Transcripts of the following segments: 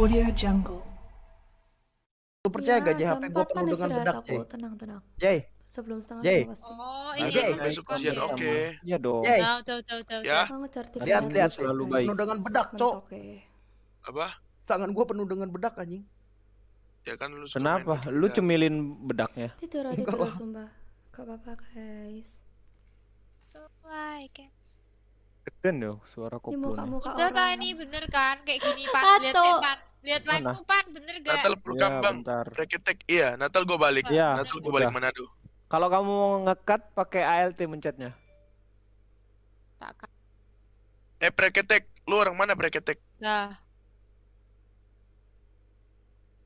Audio Jungle. Lu percaya gak JHP iya, penuh dengan bedak Jay? Tenang tenang. Jay. Sebelum setengah Jay. pasti. Oh, ini nah, Jay. besok kasihan iya oke. Iya dong. Jay. Tahu tahu tahu Ya. Lihat lihat selalu baik. Penuh dengan bedak, Cok. Apa? Tangan gua penuh dengan bedak anjing. Ya kan lu Kenapa? Lu cemilin bedaknya? Tidur aja terus, Mbak. Gak apa-apa, guys. So I can Keren dong suara koplo. Ini muka-muka orang. Udah ini bener kan kayak gini pan lihat setan. Lihat lagi Pan, bener gak? Natal Bro ya, Kambang. iya, Natal gue balik. Iya, Natal gue balik Manado. Kalau kamu mau ngekat pakai ALT mencetnya. Tak. Eh Preketek, lu orang mana Preketek? Nah.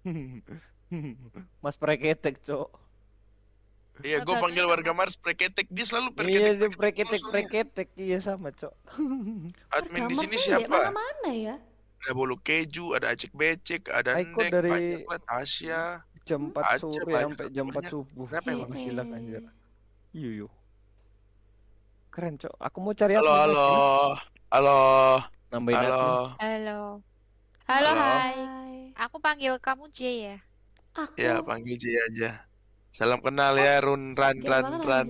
Mas Preketek, Cok. Iya, gue panggil warga Mars preketek. Dia selalu preketek. Iya, dia preketek, preketek. Iya sama, Cok. Admin di sini siapa? Mana, mana ya? ada bolu keju, ada acik becek, ada Aiko ada dari lah, Asia. Jam 4 Aceh, sore sampai jam 4 subuh. Kenapa emang silak anjir? yo, iya, iya. Keren, Cok. Aku mau cari halo, apa? Halo, halo. Halo. Nambahin halo. Halo. Halo, hai. Aku panggil kamu J ya. Aku. Ya, panggil J aja. Salam kenal oh, ya, Run run, run, run.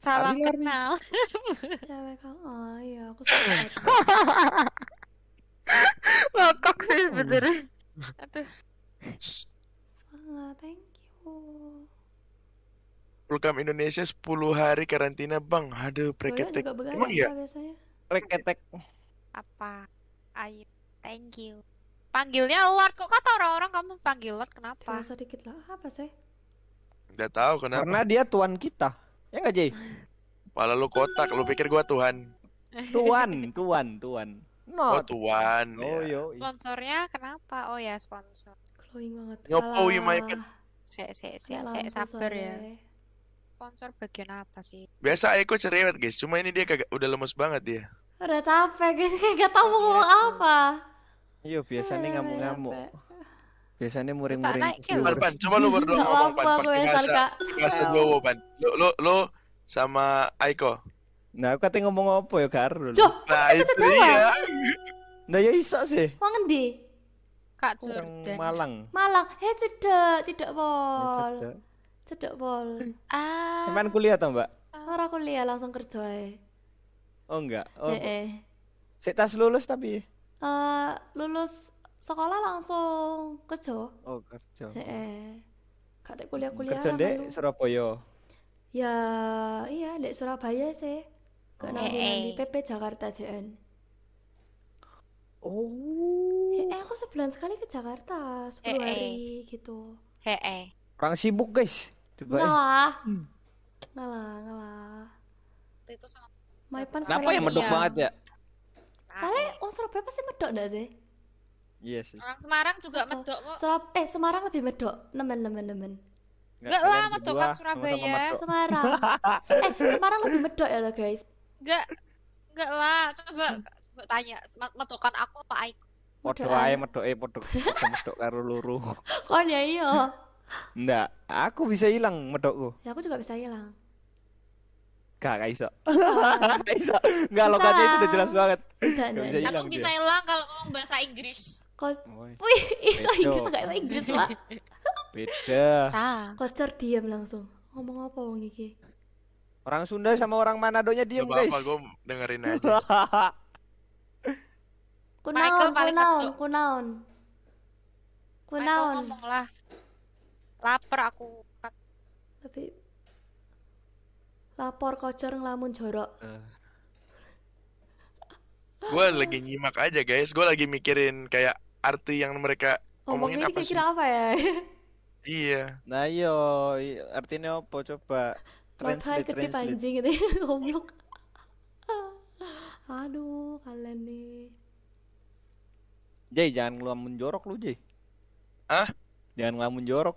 Salam kenal. Cewek kan. Oh iya, aku suka. ngakak sih bener aduh Semangat, thank you program Indonesia 10 hari karantina bang aduh preketek emang ya preketek apa ayo thank you panggilnya Lord kok kata orang-orang kamu panggil Lord kenapa Dewasa dikit lah apa sih Gak tahu kenapa karena dia tuan kita ya nggak Jay Pala lu kotak, lu pikir gua Tuhan. Tuan, tuan, tuan. Oh, Not. Oh, tuan. Ya. Oh, yo. Sponsornya kenapa? Oh ya, sponsor. Glowing banget. Nyopo Wimaken. Sek, sek, sek, sek, sabar ya. Sponsor bagian apa sih? Biasa Eko cerewet, guys. Cuma ini dia kagak udah lemes banget dia. Udah capek, guys. Kayak gak tau mau iya, ngomong iya. apa. Iya, biasanya iya, ngamuk-ngamuk. Biasanya muring-muring. Pan, pan, coba lu berdua ngomong pan pakai bahasa bahasa pan. Lu, lu, lu sama Aiko Nah, aku katanya ngomong apa ya, Kar? Loh, nah, itu bahasa Jawa? Iya. Nah, ya iso sih. Wong ngendi? Kak Jordan. Malang. Malang. Eh, cedek, cedek pol. Ya, cedek pol. Ah. Cuman kuliah toh, Mbak? Ora kuliah, langsung kerja ae. Oh, enggak. Oh. Heeh. Sik tas lulus tapi. Eh, uh, lulus sekolah langsung kerja. Oh, kerja. Heeh. Kak kuliah-kuliah. Kerja dek Surabaya. Ya, iya dek Surabaya sih ke nang di PP Jakarta JN oh eh -e, aku sebulan sekali ke Jakarta 10 e -e. hari gitu heeh orang sibuk guys Coba. ngalah hmm. ngalah ngalah itu sama Maipan kenapa yang medok ya. banget ya soalnya orang oh, Surabaya pasti medok gak sih Iya yes, sih. Orang Semarang juga Apa? medok kok. Surab eh Semarang lebih medok, nemen-nemen-nemen. Enggak lah, medok kan Surabaya. Sama -sama medok. Semarang. eh, Semarang lebih medok ya lo guys. Enggak. Enggak lah, coba coba tanya metokan aku apa Aiko? Podo ae medoke podo medok karo luru. Kon ya iya. Enggak, aku bisa hilang medokku. Ya aku juga bisa hilang. Gak, gak iso. Oh. gak iso. Enggak logatnya itu udah jelas banget. Enggak, bisa hilang. Aku bisa hilang kalau ngomong bahasa Inggris. Kok Wih, iso Inggris gak Inggris, Pak. Beda. Kocor diam langsung. Ngomong apa wong iki? Orang Sunda sama orang Manadonya diem Gak guys. Apa gue dengerin aja. kunaon, kunaon, kunaon. Kunaon. lah. Laper aku. Tapi lapor kocor ngelamun jorok. Uh. Eh. gue lagi nyimak aja guys, gue lagi mikirin kayak arti yang mereka omongin, apa sih? apa ya? iya. Nah yo, iya, artinya apa coba? translate ketip anjing gitu ya, goblok aduh kalian nih Jay jangan ngelamun jorok lu Jay ah jangan ngelamun jorok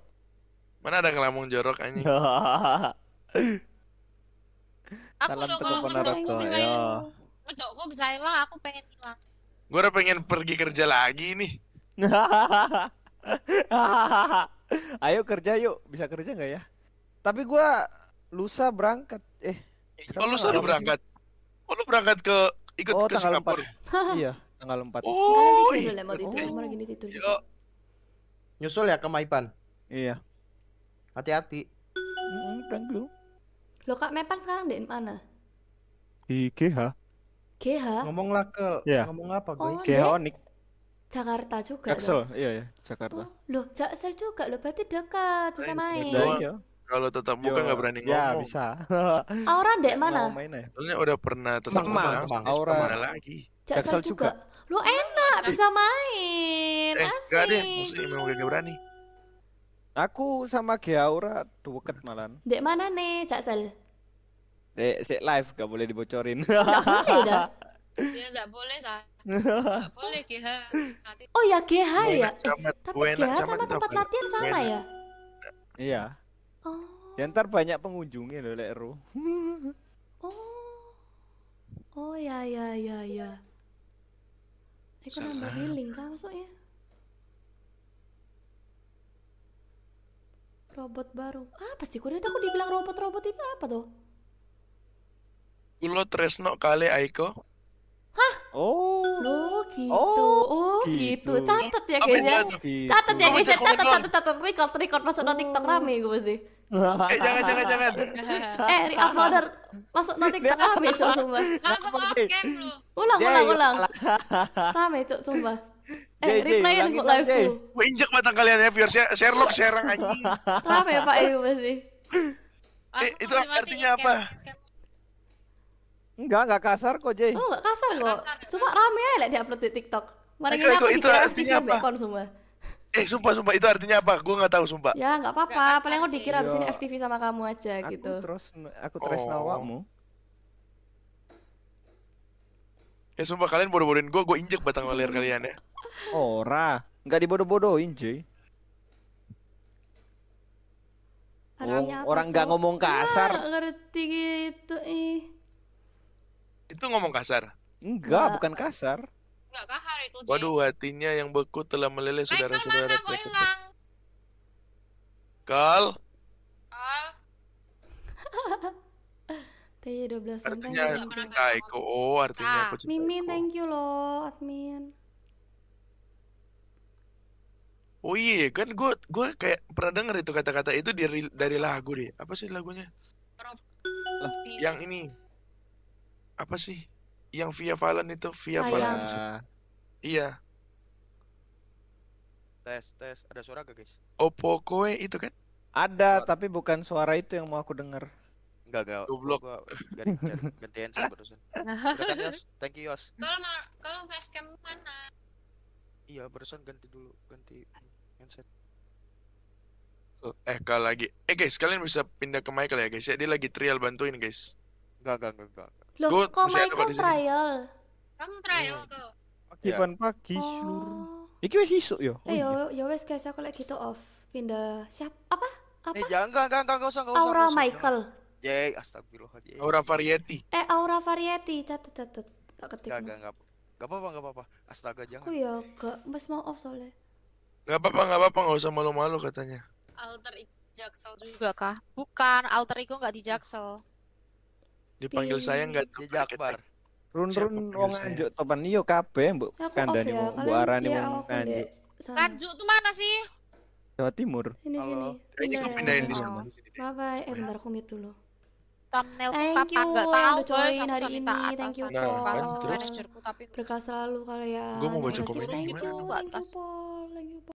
mana ada ngelamun jorok anjing aku dong kalau ngelamun bisa Udah, kok bisa hilang, aku pengen hilang. Gue udah pengen pergi kerja lagi nih. Ayo kerja yuk, bisa kerja nggak ya? Tapi gue lusa berangkat eh, eh oh, lusa oh, lu berangkat sih? oh berangkat ke ikut oh, ke Singapura iya tanggal 4 oh iya oh. nyusul ya ke Maipan iya hati-hati hmm, thank you lo kak Maipan sekarang di mana di KH KH ngomonglah ke yeah. ngomong apa guys oh, iya. Onik Jakarta juga Jaksel, iya ya, Jakarta. Oh, loh, Jaksel juga loh, berarti dekat, bisa main. Iya. Kalau tetap muka nggak berani ya, ngomong. Ya bisa. Aura dek mana? Ya? Soalnya udah pernah tetap muka langsung Aura. lagi? Jaksel juga. Lu enak bisa main. Eh, Asik. Gak deh, maksudnya memang gak berani. Aku sama tuh deket malan. Dek mana nih, Jaksel? Dek, si live gak boleh dibocorin. Gak boleh dah. Ya enggak boleh lah. boleh GH. Oh ya GH ya. Eh, tapi GH sama tempat latihan sama ya? Iya. Oh. Ya ntar banyak pengunjungnya loh Lek oh. Oh ya ya ya ya. Iku nambah healing kah ya? Robot baru. Ah, pasti kudu aku dibilang robot-robot itu apa tuh? Kulo tresno kali Aiko. Hah? Oh. Lo gitu. Oh, oh gitu. gitu. Catat ya kayaknya. Gitu. Catat ya guys ya. Catat catat catat record record masuk oh. TikTok rame gue sih eh jangan jangan jangan. eh ri Fodder masuk nanti ke rame cok sumpah. Langsung off cam lu. Ulang ulang ulang. Rame cok sumpah. Eh, replayin kok live ku. Gue injek mata kalian ya, biar ya. Sherlock serang anjing. Rame ya Pak Ibu pasti. Eh, itu artinya ya, apa? Enggak, enggak kasar kok, Jay. Oh, enggak kasar kok. Cuma rame ya lah di upload di TikTok. Mari kita itu artinya apa? konsumen eh sumpah sumpah itu artinya apa gue nggak tahu sumpah ya nggak apa-apa paling gue dikira abis ini iya. FTV sama kamu aja aku gitu terus aku terus oh. kamu ya sumpah kalian bodoh-bodohin gue gue injek batang leher kalian ya ora nggak dibodoh-bodohin cuy oh, orang nggak ngomong kasar. Nggak ngerti gitu ih. Itu ngomong kasar? Enggak, bukan kasar nggak kahar itu Jay. waduh hatinya yang beku telah meleleh saudara-saudara Michael mana kok hilang Kal Kal Tanya 12 santai Artinya Kaiko Oh artinya aku cinta Mimin thank you loh admin Oh iya, iya. kan gue gue kayak pernah denger itu kata-kata itu dari dari lagu deh. Apa sih lagunya? Yang ini. Apa sih? yang via Valen itu via Sayang. Valen itu Iya. Tes tes ada suara gak guys? Oppo kowe itu kan? Ada suara. tapi bukan suara itu yang mau aku dengar. Enggak enggak. Goblok. Gantian sih barusan. Kan, Thank you Yos. Kalau mau kalau facecam mana? Iya barusan ganti dulu ganti handset. Eh kalau lagi. Eh guys kalian bisa pindah ke Michael ya guys ya. Dia lagi trial bantuin guys. Enggak enggak enggak enggak. Loh, gua kok Michael trial? Kamu trial hmm. tuh. Akiban pagi oh. seluruh. Iki wis isuk yo. Oh, eh, yo yo wis guys aku lagi gitu off pindah siap apa? Apa? Eh jangan enggak enggak enggak usah enggak usah. Aura Michael. Ya, astagfirullahaladzim. Aura variety. Eh, aura variety. Catet catet. Tak ketik. Enggak enggak enggak apa-apa enggak apa-apa. Astaga jangan. Aku ya enggak mas mau off soalnya. Enggak apa-apa enggak apa-apa enggak usah malu-malu katanya. Alter Jaksel juga kah? Bukan, alter ego enggak di Jaksel dipanggil iya, saya nggak tuh iya, Jakbar run-run wong anjuk topan iyo kabeh mbok oh, kandani iya, wong mbok arani mau anjuk anjuk tuh mana sih Jawa Timur sini sini ini aku pindahin di sana bye bye eh bentar aku mute dulu thumbnail thank you nggak tahu join hari ini thank you nah, Paul berkah selalu kalian ya. gue mau baca komen gimana thank you Paul